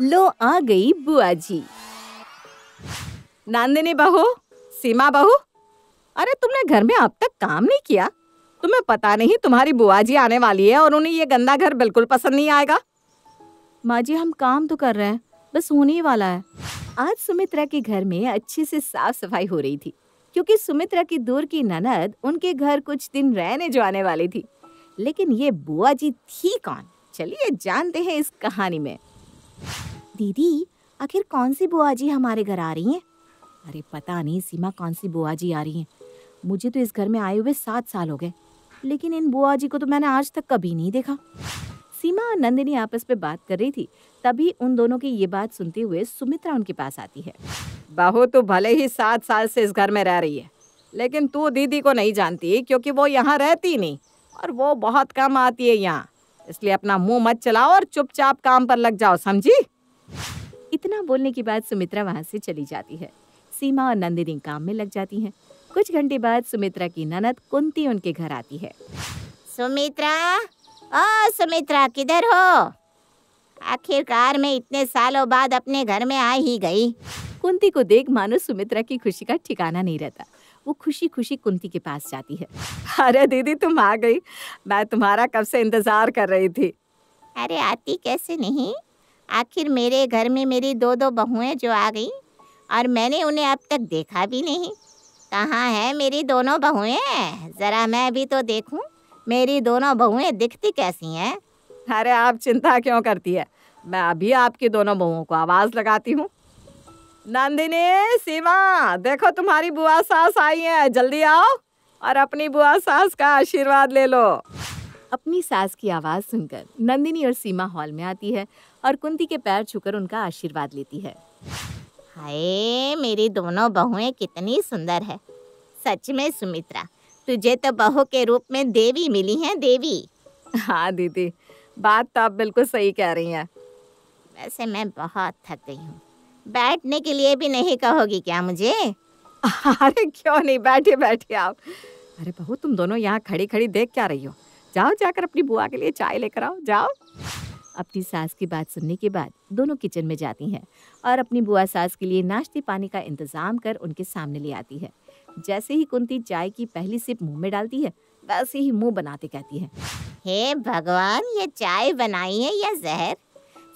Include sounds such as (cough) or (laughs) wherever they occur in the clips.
लो आ गई बुआ जी नांदिनी बहू सीमा बहू अरे तुमने घर में अब तक काम नहीं किया तुम्हें पता नहीं तुम्हारी बुआ जी आने वाली है और उन्हें ये गंदा घर बिल्कुल पसंद नहीं आएगा माँ जी हम काम तो कर रहे हैं बस होने वाला है आज सुमित्रा के घर में अच्छे से साफ सफाई हो रही थी क्योंकि सुमित्रा की दूर की ननद उनके घर कुछ दिन रहने जो आने वाली थी लेकिन ये बुआ जी थी कौन चलिए जानते हैं इस कहानी में दीदी आखिर कौन सी बुआ जी हमारे घर आ रही हैं अरे पता नहीं सीमा कौन सी बुआ जी आ रही हैं मुझे तो इस घर में आए हुए सात साल हो गए लेकिन इन बुआ जी को तो मैंने आज तक कभी नहीं देखा सीमा और नंदिनी आपस में बात कर रही थी तभी उन दोनों की ये बात सुनते हुए सुमित्रा उनके पास आती है बहु तो भले ही सात साल से इस घर में रह रही है लेकिन तू दीदी को नहीं जानती क्योंकि वो यहाँ रहती नहीं और वो बहुत कम आती है यहाँ इसलिए अपना मुंह मत चलाओ और चुपचाप काम पर लग जाओ समझी इतना बोलने के बाद सुमित्रा वहाँ से चली जाती है सीमा और नंदिनी काम में लग जाती हैं कुछ घंटे बाद सुमित्रा की ननद कुंती उनके घर आती है सुमित्रा ओ सुमित्रा किधर हो आखिरकार मैं इतने सालों बाद अपने घर में आ ही गई कुंती को देख मानो सुमित्रा की खुशी का ठिकाना नहीं रहता वो खुशी खुशी कुंती के पास जाती है अरे दीदी तुम आ गई मैं तुम्हारा कब से इंतजार कर रही थी अरे आती कैसे नहीं आखिर मेरे घर में मेरी दो दो बहुएं जो आ गई और मैंने उन्हें अब तक देखा भी नहीं कहाँ है मेरी दोनों बहुएं ज़रा मैं भी तो देखूं मेरी दोनों बहुएं दिखती कैसी हैं अरे आप चिंता क्यों करती है मैं अभी आपकी दोनों बहुओं को आवाज़ लगाती हूँ नंदिनी सीमा देखो तुम्हारी बुआ सास आई है जल्दी आओ और अपनी बुआ सास का आशीर्वाद ले लो अपनी सास की आवाज़ सुनकर नंदिनी और सीमा हॉल में आती है और कुंती के पैर छूकर उनका आशीर्वाद लेती है हाय मेरी दोनों बहुएं कितनी सुंदर है सच में सुमित्रा तुझे तो बहू के रूप में देवी मिली है देवी हाँ दीदी बात तो आप बिल्कुल सही कह रही हैं वैसे मैं बहुत थक गई हूँ बैठने के लिए भी नहीं कहोगी क्या मुझे (laughs) अरे क्यों नहीं बैठे बैठे आप अरे बहू तुम दोनों यहाँ खड़ी खड़ी देख क्या रही हो जाओ जाकर अपनी बुआ के लिए चाय लेकर आओ जाओ अपनी सास की बात सुनने के बाद दोनों किचन में जाती हैं और अपनी बुआ सास के लिए नाश्ते पानी का इंतजाम कर उनके सामने ले आती है जैसे ही कुंती चाय की पहली सिप मुंह में डालती है वैसे ही मुंह बनाते कहती है हे भगवान ये चाय बनाई है या जहर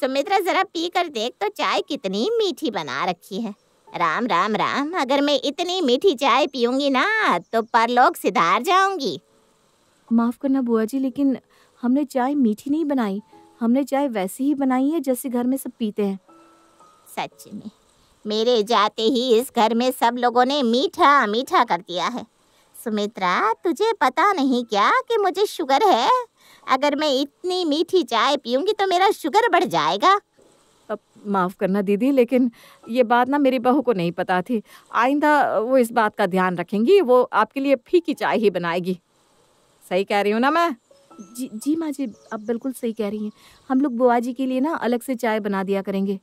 सुमित्रा जरा पी कर देख तो चाय कितनी मीठी बना रखी है राम राम राम अगर मैं इतनी मीठी चाय पीऊंगी ना तो परलोक सिधार जाऊंगी माफ करना बुआ जी लेकिन हमने चाय मीठी नहीं बनाई हमने चाय वैसी ही बनाई है जैसे घर में सब पीते हैं सच में मेरे जाते ही इस घर में सब लोगों ने मीठा मीठा कर दिया है सुमित्रा तुझे पता नहीं क्या कि मुझे शुगर है अगर मैं इतनी मीठी चाय पीऊंगी तो मेरा शुगर बढ़ जाएगा अब माफ़ करना दीदी लेकिन ये बात ना मेरी बहू को नहीं पता थी आइंदा वो इस बात का ध्यान रखेंगी वो आपके लिए फीकी चाय ही बनाएगी सही कह रही हूँ ना मैं जी जी माँ जी आप बिल्कुल सही कह रही हैं हम लोग बुआ जी के लिए ना अलग से चाय बना दिया करेंगे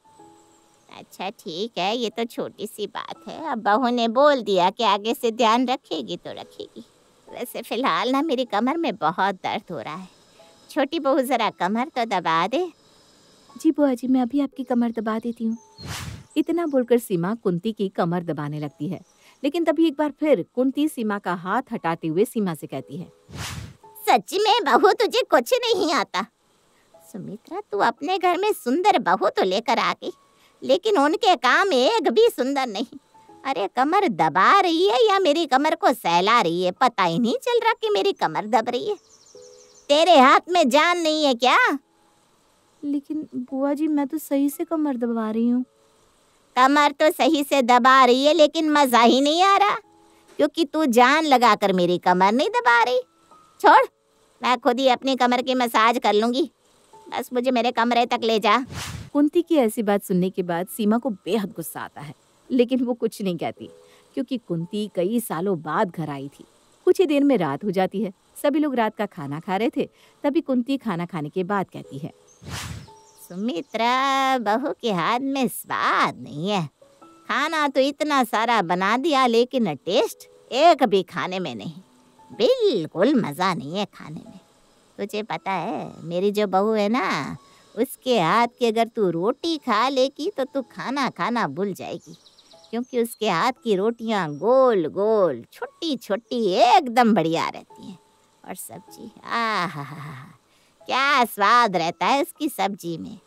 अच्छा ठीक है ये तो छोटी सी बात है अब बहू ने बोल दिया कि आगे से ध्यान रखेगी तो रखेगी वैसे फ़िलहाल ना मेरी कमर में बहुत दर्द हो रहा है छोटी बहू जरा कमर तो दबा दे जी बुआ जी मैं अभी आपकी कमर दबा देती हूँ इतना बोलकर सीमा कुंती की कमर दबाने लगती है लेकिन तभी एक बार फिर कुंती सीमा का हाथ हटाते हुए सीमा से कहती है सच्ची में बहू तुझे कुछ नहीं आता सुमित्रा तू अपने घर में सुंदर बहू तो लेकर आ गई लेकिन उनके काम एक भी सुंदर नहीं अरे कमर दबा रही है या मेरी कमर को सहला रही है पता ही नहीं चल रहा कि मेरी कमर दब रही है तेरे हाथ में जान नहीं है क्या लेकिन बुआ जी मैं तो सही से कमर दबा रही हूँ कमर तो सही से दबा रही है लेकिन मजा ही नहीं आ रहा क्योंकि तू जान लगाकर मेरी कमर नहीं दबा रही छोड़ मैं खुद ही अपनी कमर की मसाज कर लूंगी बस मुझे मेरे कमरे तक ले जा कुंती की ऐसी बात सुनने के बाद सीमा को बेहद गुस्सा आता है लेकिन वो कुछ नहीं कहती क्योंकि कुंती कई सालों बाद घर आई थी कुछ ही देर में रात हो जाती है सभी लोग रात का खाना खा रहे थे तभी कुंती खाना खाने के बाद कहती है सुमित्रा बहू के हाथ में स्वाद नहीं है खाना तो इतना सारा बना दिया लेकिन टेस्ट एक भी खाने में नहीं बिल्कुल मज़ा नहीं है खाने में तुझे पता है मेरी जो बहू है ना उसके हाथ की अगर तू रोटी खा लेगी तो तू खाना खाना भूल जाएगी क्योंकि उसके हाथ की रोटियां गोल गोल छोटी छोटी एकदम बढ़िया रहती हैं और सब्जी क्या स्वाद रहता है उसकी सब्जी में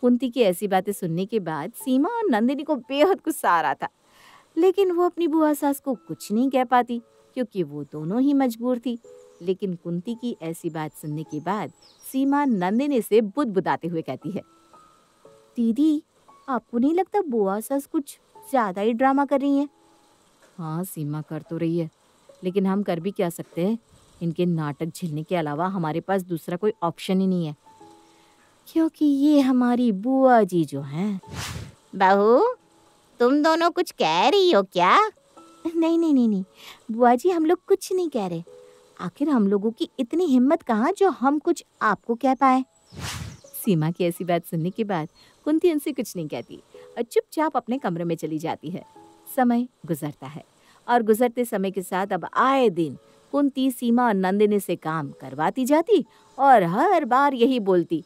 कुंती की ऐसी बातें सुनने के बाद सीमा और नंदिनी को बेहद गुस्सा आ रहा था लेकिन वो अपनी बुआ सास को कुछ नहीं कह पाती क्योंकि वो दोनों ही मजबूर थी लेकिन कुंती की ऐसी बात सुनने के बाद सीमा नंदिनी से बुदबुदाते हुए कहती है दीदी आपको नहीं लगता बुआ सास कुछ ज़्यादा ही ड्रामा कर रही है हाँ सीमा कर तो रही है लेकिन हम कर भी क्या सकते हैं इनके नाटक झेलने के अलावा हमारे पास दूसरा कोई ऑप्शन ही नहीं है क्योंकि ये हमारी बुआ जी जो हैं बहू तुम दोनों कुछ कह रही हो क्या नहीं नहीं नहीं नहीं बुआ जी हम लोग कुछ नहीं कह रहे आखिर हम लोगों की इतनी हिम्मत कहाँ जो हम कुछ आपको कह पाए सीमा की ऐसी बात सुनने के बाद कुंती उनसे कुछ नहीं कहती और चुपचाप अपने कमरे में चली जाती है समय गुजरता है और गुजरते समय के साथ अब आए दिन कुंती सीमा नंदिनी से काम करवाती जाती और हर बार यही बोलती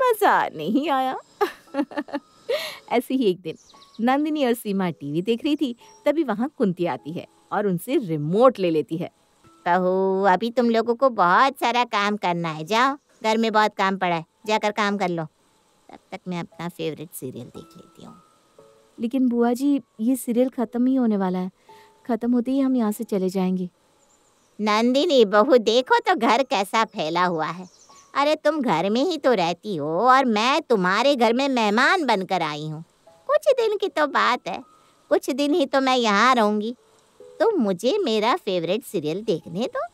मज़ा नहीं आया (laughs) ऐसे ही एक दिन नंदिनी और सीमा टीवी देख रही थी तभी वहाँ कुंती आती है और उनसे रिमोट ले लेती है कहो अभी तुम लोगों को बहुत सारा काम करना है जाओ घर में बहुत काम पड़ा है जाकर काम कर लो तब तक मैं अपना फेवरेट सीरियल देख लेती हूँ लेकिन बुआ जी ये सीरियल ख़त्म ही होने वाला है ख़त्म होते ही हम यहाँ से चले जाएंगे नंदिनी बहू देखो तो घर कैसा फैला हुआ है अरे तुम घर में ही तो रहती हो और मैं तुम्हारे घर में मेहमान बनकर आई हूँ कुछ दिन की तो बात है कुछ दिन ही तो मैं यहाँ रहूँगी तो मुझे मेरा फेवरेट सीरियल देखने दो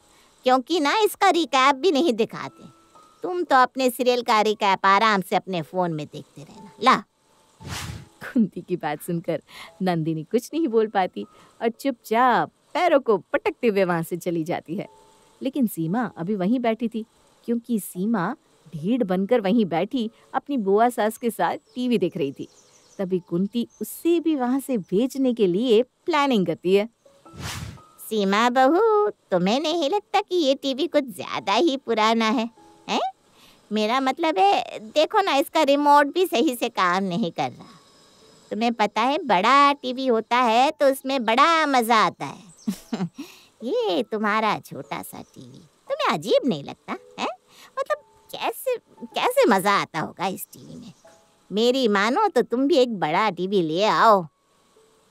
क्योंकि ना इसका रिकैप भी नहीं दिखाते तुम तो अपने सीरियल का रिकैप आराम से अपने फ़ोन में देखते रहना ला कुंती की बात सुनकर नंदिनी कुछ नहीं बोल पाती और चुपचाप पैरों को पटकते हुए वहां से चली जाती है लेकिन सीमा अभी वहीं बैठी थी क्योंकि सीमा ढीड़ बनकर वहीं बैठी अपनी बुआ सास के साथ टीवी देख रही थी तभी कुंती उससे भी वहां से भेजने के लिए प्लानिंग करती है सीमा बहू तुम्हें नहीं लगता कि ये टीवी कुछ ज्यादा ही पुराना है हैं? मेरा मतलब है देखो ना इसका रिमोट भी सही से काम नहीं कर रहा तुम्हें पता है बड़ा टीवी होता है तो उसमें बड़ा मज़ा आता है (laughs) ये तुम्हारा छोटा सा टीवी तुम्हें अजीब नहीं लगता है मतलब कैसे कैसे मज़ा आता होगा इस टीवी में मेरी मानो तो तुम भी एक बड़ा टीवी ले आओ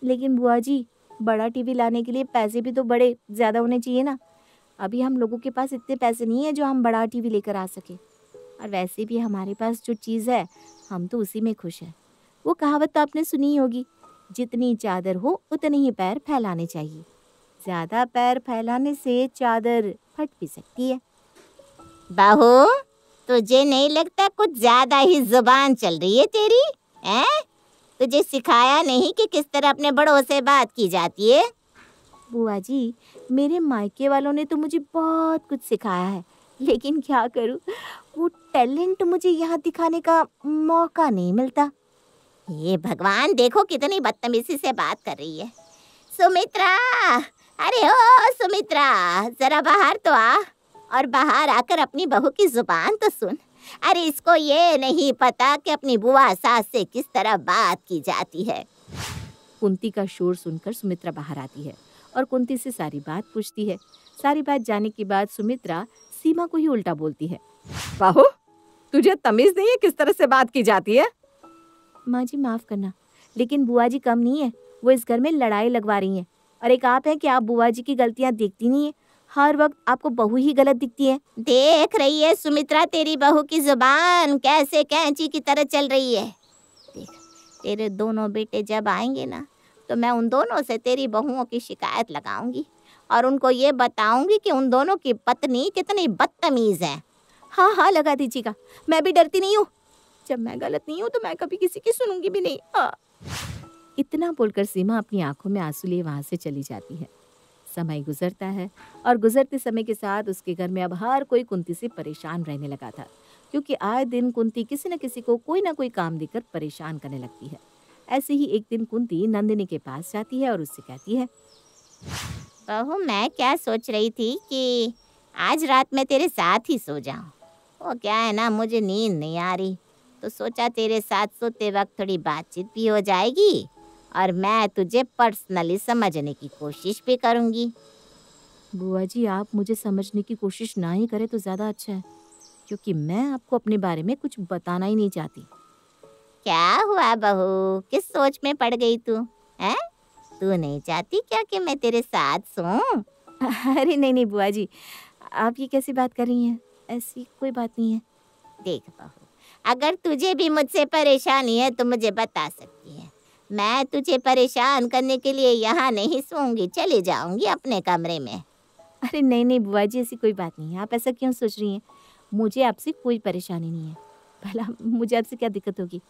लेकिन बुआ जी बड़ा टीवी लाने के लिए पैसे भी तो बड़े ज़्यादा होने चाहिए ना अभी हम लोगों के पास इतने पैसे नहीं है जो हम बड़ा टीवी लेकर आ सकें और वैसे भी हमारे पास जो चीज़ है हम तो उसी में खुश हैं वो कहावत तो आपने सुनी होगी जितनी चादर हो उतने ही पैर फैलाने चाहिए ज़्यादा पैर फैलाने से चादर फट भी सकती है बहू तुझे नहीं लगता कुछ ज़्यादा ही जुबान चल रही है तेरी है तुझे सिखाया नहीं कि किस तरह अपने बड़ों से बात की जाती है बुआ जी मेरे मायके वालों ने तो मुझे बहुत कुछ सिखाया है लेकिन क्या करूं वो टैलेंट मुझे यहाँ दिखाने का मौका नहीं मिलता ये भगवान देखो कितनी बदतमीजी से बात कर रही है सुमित्रा अरे ओ सुमित्रा जरा बाहर तो आ और बाहर आकर अपनी बहू की जुबान तो सुन अरे इसको ये नहीं पता कि अपनी बुआ सास से किस तरह बात की जाती है कुंती का शोर सुनकर सुमित्रा बाहर आती है और कुंती से सारी बात पूछती है सारी बात जाने के बाद सुमित्रा सीमा को ही उल्टा बोलती है बहू तुझे तमीज नहीं है किस तरह से बात की जाती है माँ जी माफ करना लेकिन बुआ जी कम नहीं है वो इस घर में लड़ाई लगवा रही है और एक आप है कि आप बुआ जी की गलतियाँ देखती नहीं है हर वक्त आपको बहू ही गलत दिखती है देख रही है सुमित्रा तेरी बहू की जुबान कैसे कैंची की तरह चल रही है देख तेरे दोनों बेटे जब आएंगे ना तो मैं उन दोनों से तेरी बहुओं की शिकायत लगाऊंगी और उनको ये बताऊंगी कि उन दोनों की पत्नी कितनी बदतमीज़ है हाँ हाँ लगा दीजिएगा मैं भी डरती नहीं हूँ जब मैं गलत नहीं हूँ तो मैं कभी किसी की सुनूंगी भी नहीं हाँ इतना बोलकर सीमा अपनी आंखों में आंसू लिए वहाँ से चली जाती है समय गुजरता है और गुजरते समय के साथ उसके घर में अब हर कोई कुंती से परेशान रहने लगा था क्योंकि आए दिन कुंती किसी न किसी को कोई ना कोई काम देकर परेशान करने लगती है ऐसे ही एक दिन कुंती नंदिनी के पास जाती है और उससे कहती है बहू मैं क्या सोच रही थी कि आज रात मैं तेरे साथ ही सो जाऊं वो क्या है ना मुझे नींद नहीं आ रही तो सोचा तेरे साथ सोते वक्त थोड़ी बातचीत भी हो जाएगी और मैं तुझे पर्सनली समझने की कोशिश भी करूँगी बुआ जी आप मुझे समझने की कोशिश ना ही करें तो ज़्यादा अच्छा है क्योंकि मैं आपको अपने बारे में कुछ बताना ही नहीं चाहती क्या हुआ बहू किस सोच में पड़ गई तू है तू नहीं चाहती क्या कि मैं तेरे साथ सोऊं? (laughs) अरे नहीं नहीं बुआ जी आप ये कैसी बात कर रही हैं ऐसी कोई बात नहीं है देख बहू अगर तुझे भी मुझसे परेशानी है तो मुझे बता सकती है मैं तुझे परेशान करने के लिए यहाँ नहीं सोऊंगी चले जाऊंगी अपने कमरे में अरे नहीं नहीं बुआ जी ऐसी कोई बात नहीं है आप ऐसा क्यों सोच रही हैं मुझे आपसे कोई परेशानी नहीं है भला मुझे आपसे क्या दिक्कत होगी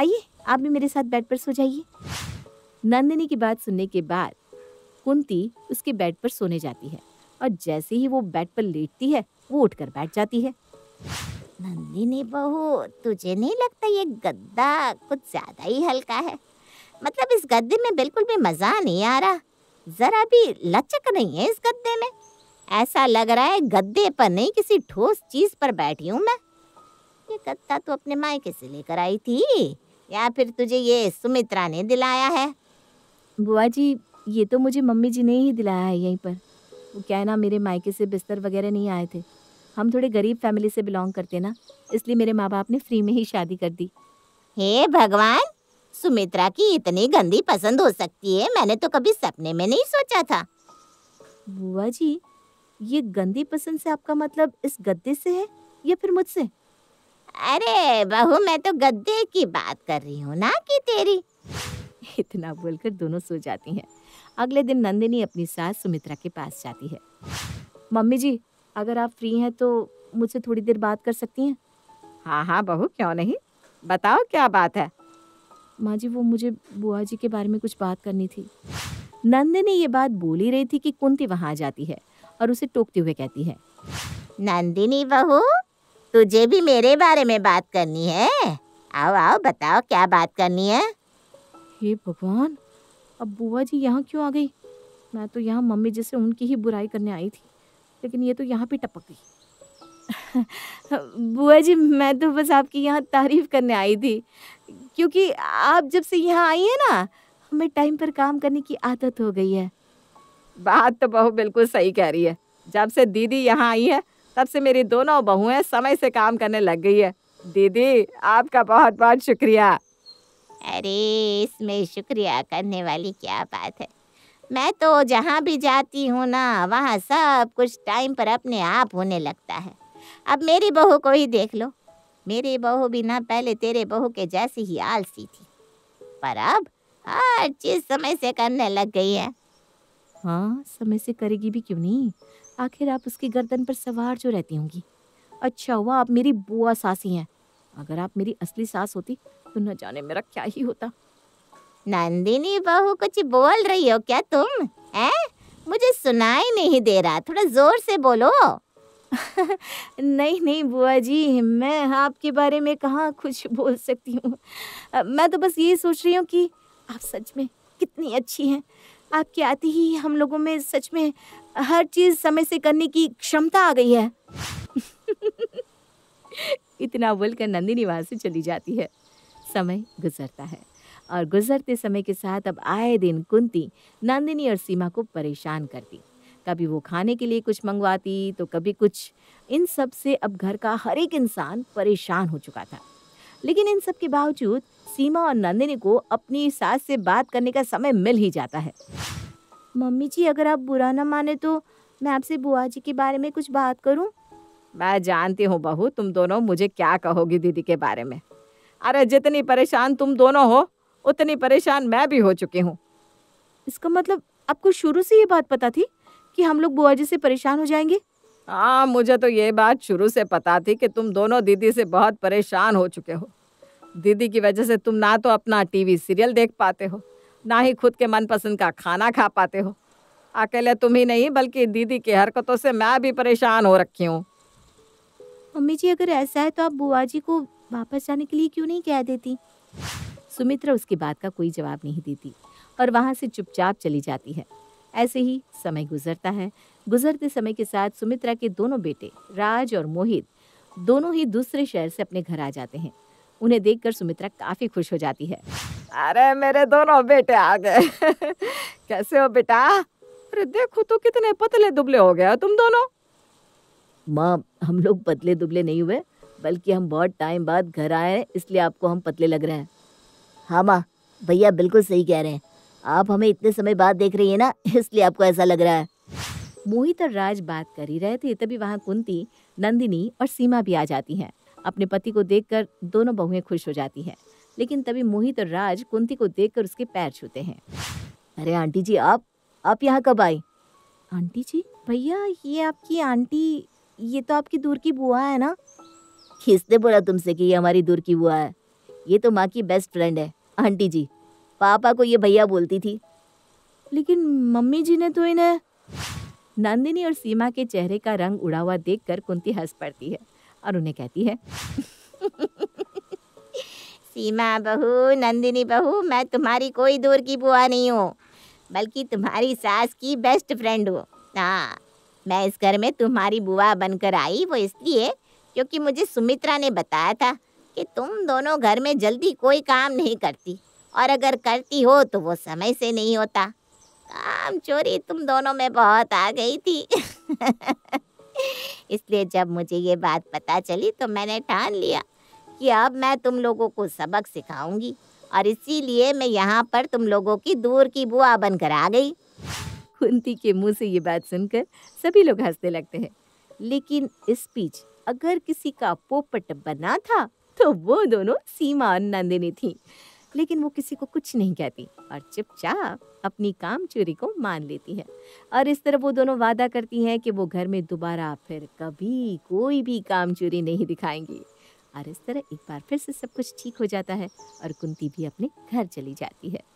आइए आप भी मेरे साथ बेड पर सो जाइए नंदिनी की बात सुनने के बाद कुंती उसके बेड पर सोने जाती है और जैसे ही वो बेड पर लेटती है वो कर बैठ जाती है नंदिनी बहू तुझे नहीं लगता ये गद्दा कुछ ज्यादा ही हल्का है मतलब इस गद्दे में बिल्कुल भी मज़ा नहीं आ रहा ज़रा भी लचक नहीं है इस गद्दे में ऐसा लग रहा है गद्दे पर नहीं किसी ठोस चीज़ पर बैठी हूँ मैं ये गद्दा तो अपने मायके से लेकर आई थी या फिर तुझे ये सुमित्रा ने दिलाया है बुआ जी ये तो मुझे मम्मी जी ने ही दिलाया है यहीं पर वो क्या है ना मेरे मायके से बिस्तर वगैरह नहीं आए थे हम थोड़े गरीब फैमिली से बिलोंग करते ना इसलिए मेरे माँ बाप ने फ्री में ही शादी कर दी हे भगवान सुमित्रा की इतनी गंदी पसंद हो सकती है मैंने तो कभी सपने में नहीं सोचा था बुआ जी ये गंदी पसंद से आपका मतलब इस गद्दे से है या फिर मुझसे अरे बहू मैं तो गद्दे की बात कर रही हूँ ना कि तेरी इतना बोलकर दोनों सो जाती हैं अगले दिन नंदिनी अपनी सास सुमित्रा के पास जाती है मम्मी जी अगर आप फ्री हैं तो मुझसे थोड़ी देर बात कर सकती हैं हाँ हाँ बहू क्यों नहीं बताओ क्या बात है माँ जी वो मुझे बुआ जी के बारे में कुछ बात करनी थी नंदिनी ये बात बोल ही रही थी कि कुंती वहाँ आ जाती है और उसे टोकते हुए कहती है नंदिनी बहू तुझे भी मेरे बारे में बात करनी है आओ आओ बताओ क्या बात करनी है हे भगवान अब बुआ जी यहाँ क्यों आ गई मैं तो यहाँ मम्मी जैसे उनकी ही बुराई करने आई थी लेकिन ये तो यहाँ भी टपक गई बुआ जी मैं तो बस आपकी यहाँ तारीफ़ करने आई थी क्योंकि आप जब से यहाँ आई हैं ना हमें टाइम पर काम करने की आदत हो गई है बात तो बहू बिल्कुल सही कह रही है जब से दीदी यहाँ आई है तब से मेरी दोनों बहुएं समय से काम करने लग गई है दीदी आपका बहुत बहुत शुक्रिया अरे इसमें शुक्रिया करने वाली क्या बात है मैं तो जहाँ भी जाती हूँ ना वहाँ सब कुछ टाइम पर अपने आप होने लगता है अब मेरी बहू को ही देख लो मेरी बहू भी ना पहले तेरे बहू के जैसी ही आलसी थी पर अब हर चीज समय से करने लग गई है हाँ समय से करेगी भी क्यों नहीं आखिर आप उसकी गर्दन पर सवार जो रहती होंगी अच्छा हुआ आप मेरी बुआ सासी हैं अगर आप मेरी असली सास होती तो न जाने मेरा क्या ही होता नंदिनी बहू कुछ बोल रही हो क्या तुम है मुझे सुनाई नहीं दे रहा थोड़ा जोर से बोलो (laughs) नहीं नहीं बुआ जी मैं आपके बारे में कहाँ कुछ बोल सकती हूँ मैं तो बस ये सोच रही हूँ कि आप सच में कितनी अच्छी हैं आपके आते ही हम लोगों में सच में हर चीज़ समय से करने की क्षमता आ गई है (laughs) इतना बोलकर नंदिनी वहाँ से चली जाती है समय गुजरता है और गुजरते समय के साथ अब आए दिन कुंती नंदिनी और सीमा को परेशान करती कभी वो खाने के लिए कुछ मंगवाती तो कभी कुछ इन सब से अब घर का हर एक इंसान परेशान हो चुका था लेकिन इन सब के बावजूद सीमा और नंदिनी को अपनी सास से बात करने का समय मिल ही जाता है मम्मी जी अगर आप बुरा ना माने तो मैं आपसे बुआ जी के बारे में कुछ बात करूं? मैं जानती हूं बहू तुम दोनों मुझे क्या कहोगी दीदी के बारे में अरे जितनी परेशान तुम दोनों हो उतनी परेशान मैं भी हो चुकी हूँ इसका मतलब आपको शुरू से ये बात पता थी कि हम लोग बुआ जी से परेशान हो जाएंगे हाँ मुझे तो ये बात शुरू से पता थी कि तुम दोनों दीदी से बहुत परेशान हो चुके हो दीदी की वजह से तुम ना तो अपना टीवी सीरियल देख पाते हो ना ही खुद के मनपसंद का खाना खा पाते हो अकेले तुम ही नहीं बल्कि दीदी की हरकतों से मैं भी परेशान हो रखी हूँ मम्मी जी अगर ऐसा है तो आप बुआ जी को वापस जाने के लिए क्यों नहीं कह देती सुमित्रा उसकी बात का कोई जवाब नहीं देती और वहाँ से चुपचाप चली जाती है ऐसे ही समय गुजरता है गुजरते समय के साथ सुमित्रा के दोनों बेटे राज और मोहित दोनों ही दूसरे शहर से अपने घर आ जाते हैं उन्हें देखकर सुमित्रा काफ़ी खुश हो जाती है अरे मेरे दोनों बेटे आ गए (laughs) कैसे हो बेटा अरे देखो तो कितने पतले दुबले हो गया तुम दोनों माँ हम लोग पतले दुबले नहीं हुए बल्कि हम बहुत टाइम बाद घर आए इसलिए आपको हम पतले लग रहे हैं हाँ माँ भैया बिल्कुल सही कह रहे हैं आप हमें इतने समय बाद देख रही है ना इसलिए आपको ऐसा लग रहा है मोहित और राज बात कर ही रहे थे तभी वहाँ कुंती नंदिनी और सीमा भी आ जाती हैं अपने पति को देखकर दोनों बहुएं खुश हो जाती हैं लेकिन तभी मोहित और राज कुंती को देखकर उसके पैर छूते हैं अरे आंटी जी आप आप यहाँ कब आई आंटी जी भैया ये आपकी आंटी ये तो आपकी दूर की बुआ है ना किसने बोला तुमसे कि ये हमारी दूर की बुआ है ये तो माँ की बेस्ट फ्रेंड है आंटी जी पापा को ये भैया बोलती थी लेकिन मम्मी जी ने तो इन्हें नंदिनी और सीमा के चेहरे का रंग उड़ा हुआ कर कुंती हंस पड़ती है और उन्हें कहती है सीमा बहू नंदिनी बहू मैं तुम्हारी कोई दूर की बुआ नहीं हूँ बल्कि तुम्हारी सास की बेस्ट फ्रेंड हूँ हाँ मैं इस घर में तुम्हारी बुआ बनकर आई वो इसलिए क्योंकि मुझे सुमित्रा ने बताया था कि तुम दोनों घर में जल्दी कोई काम नहीं करती और अगर करती हो तो वो समय से नहीं होता काम चोरी तुम दोनों में बहुत आ गई थी (laughs) इसलिए जब मुझे ये बात पता चली तो मैंने ठान लिया कि अब मैं तुम लोगों को सबक सिखाऊंगी और इसीलिए मैं यहाँ पर तुम लोगों की दूर की बुआ बनकर आ गई कुंती के मुंह से ये बात सुनकर सभी लोग हंसने लगते हैं लेकिन इस बीच अगर किसी का पोपट बना था तो वो दोनों सीमा और नंदिनी थी लेकिन वो किसी को कुछ नहीं कहती और चुपचाप अपनी काम चोरी को मान लेती है और इस तरह वो दोनों वादा करती हैं कि वो घर में दोबारा फिर कभी कोई भी काम चोरी नहीं दिखाएंगी और इस तरह एक बार फिर से सब कुछ ठीक हो जाता है और कुंती भी अपने घर चली जाती है